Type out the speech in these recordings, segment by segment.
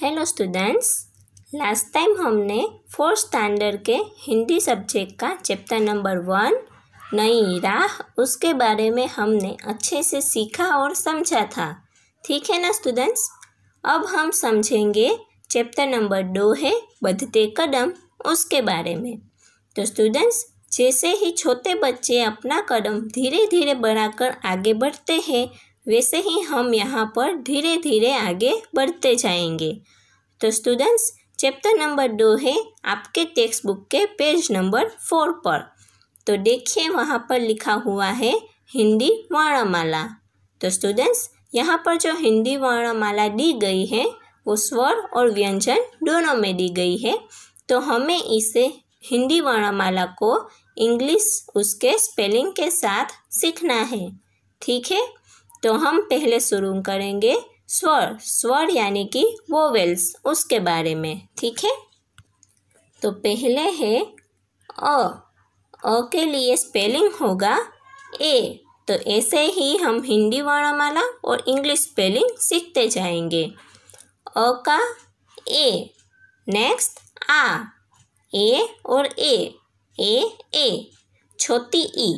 Hello students last time हमने fourth standard के Hindi subject का चैप्टर नंबर वन नई राह उसके बारे में हमने अच्छे से सीखा और समझा था ठीक है ना स्टूडेंट्स अब हम समझेंगे चैप्टर नंबर दो है बढ़ते कदम उसके बारे में तो स्टूडेंट्स जैसे ही छोटे बच्चे अपना कदम धीरे धीरे बढ़ाकर आगे बढ़ते हैं वैसे ही हम यहाँ पर धीरे धीरे आगे बढ़ते जाएंगे तो स्टूडेंट्स चैप्टर नंबर दो है आपके टेक्स्ट बुक के पेज नंबर फोर पर तो देखिए वहाँ पर लिखा हुआ है हिंदी वर्णमाला तो स्टूडेंट्स यहाँ पर जो हिंदी वर्णमाला दी गई है वो स्वर और व्यंजन दोनों में दी गई है तो हमें इसे हिंदी वर्णमाला को इंग्लिश उसके स्पेलिंग के साथ सीखना है ठीक है तो हम पहले शुरू करेंगे स्वर स्वर यानी कि वोवेल्स उसके बारे में ठीक है तो पहले है अ अ के लिए स्पेलिंग होगा ए तो ऐसे ही हम हिंदी वर्णमाला और इंग्लिश स्पेलिंग सीखते जाएंगे अ का ए नेक्स्ट आ ए और ए ए ए छोटी ई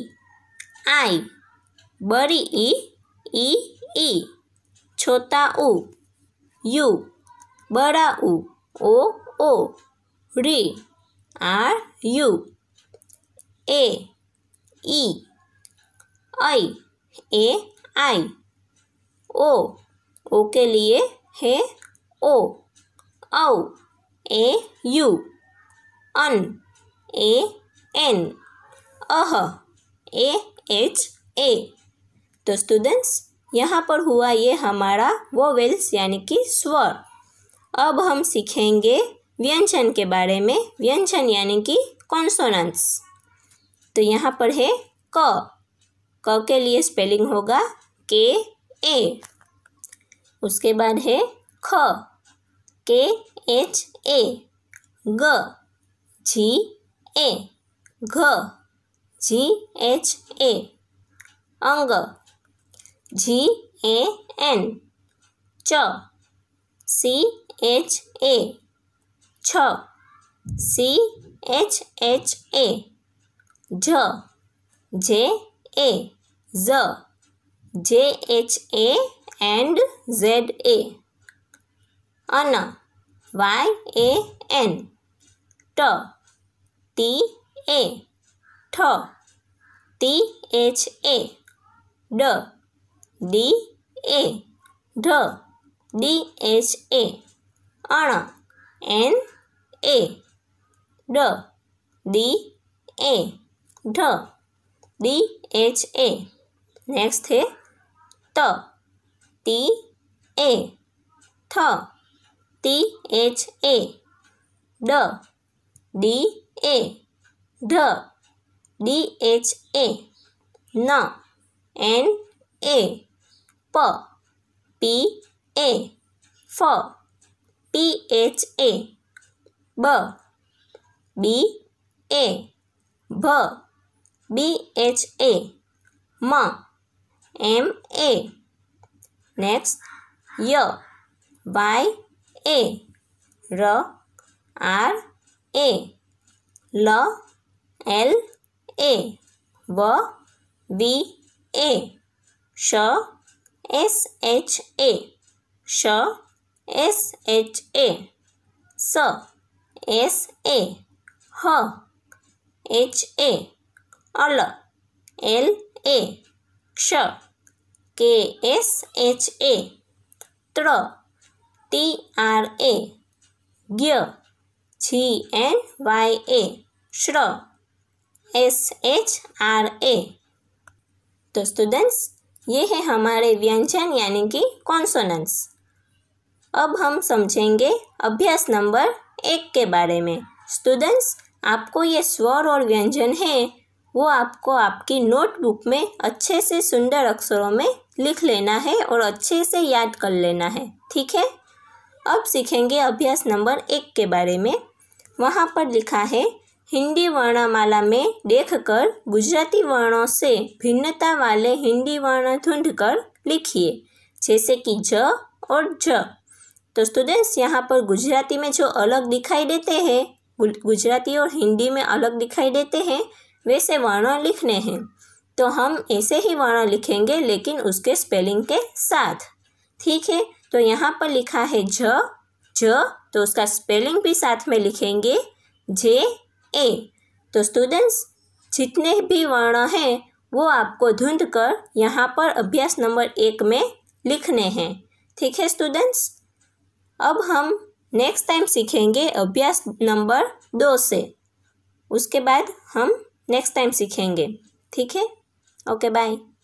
आई बड़ी ई ई ई छोटा उ यू बड़ा उ ओ ओ री आर यू ए ई आई ए आई ओ ओ के लिए है ओ औ ए यू अन ए एन अह ए एच ए तो स्टूडेंट्स यहाँ पर हुआ ये हमारा वोवेल्स यानी कि स्वर अब हम सीखेंगे व्यंजन के बारे में व्यंजन यानी कि कॉन्सोनेंट्स तो यहाँ पर है क क के लिए स्पेलिंग होगा के ए उसके बाद है ख के एच ए ग जी ए घ जी एच ए अंग G A N Ch C H A Ch C H H A J J A Z J H A and Z A Anna Y A N T T A T T H A D D A ઢ D H A अण N A ડ D A ઢ D H A next है त T A थ T H A ड D A ढ D H A न N A P P A F P H A B B A B B H A M M A Next Y Y A R R A L L A V V A Sh S H A. S H A, S A, ho. H A, all. L A. Ksh K S H A. Tr T R A. gear. G N Y A. Shr S H R A. The students ये है हमारे व्यंजन यानी कि consonance अब हम समझेंगे अभ्यास नंबर एक के बारे में स्टूडेंट्स आपको ये स्वर और व्यंजन है वो आपको आपकी नोटबुक में अच्छे से सुंदर अक्षरों में लिख लेना है और अच्छे से याद कर लेना है ठीक है अब सीखेंगे अभ्यास नंबर एक के बारे में वहाँ पर लिखा है हिंदी वर्णमाला में देखकर गुजराती वर्णों से भिन्नता वाले हिंदी वर्ण ढूंढ कर लिखिए जैसे कि ज और ज तो स्टूडेंट्स यहाँ पर गुजराती में जो अलग दिखाई देते हैं गुजराती और हिंदी में अलग दिखाई देते हैं वैसे वर्ण लिखने हैं तो हम ऐसे ही वर्ण लिखेंगे लेकिन उसके स्पेलिंग के साथ ठीक है तो यहाँ पर लिखा है ज ज तो उसका स्पेलिंग भी साथ में लिखेंगे जे ए तो स्टूडेंट्स जितने भी वर्ण हैं वो आपको ढूंढ कर यहाँ पर अभ्यास नंबर एक में लिखने हैं ठीक है स्टूडेंट्स अब हम नेक्स्ट टाइम सीखेंगे अभ्यास नंबर दो से उसके बाद हम नेक्स्ट टाइम सीखेंगे ठीक है ओके बाय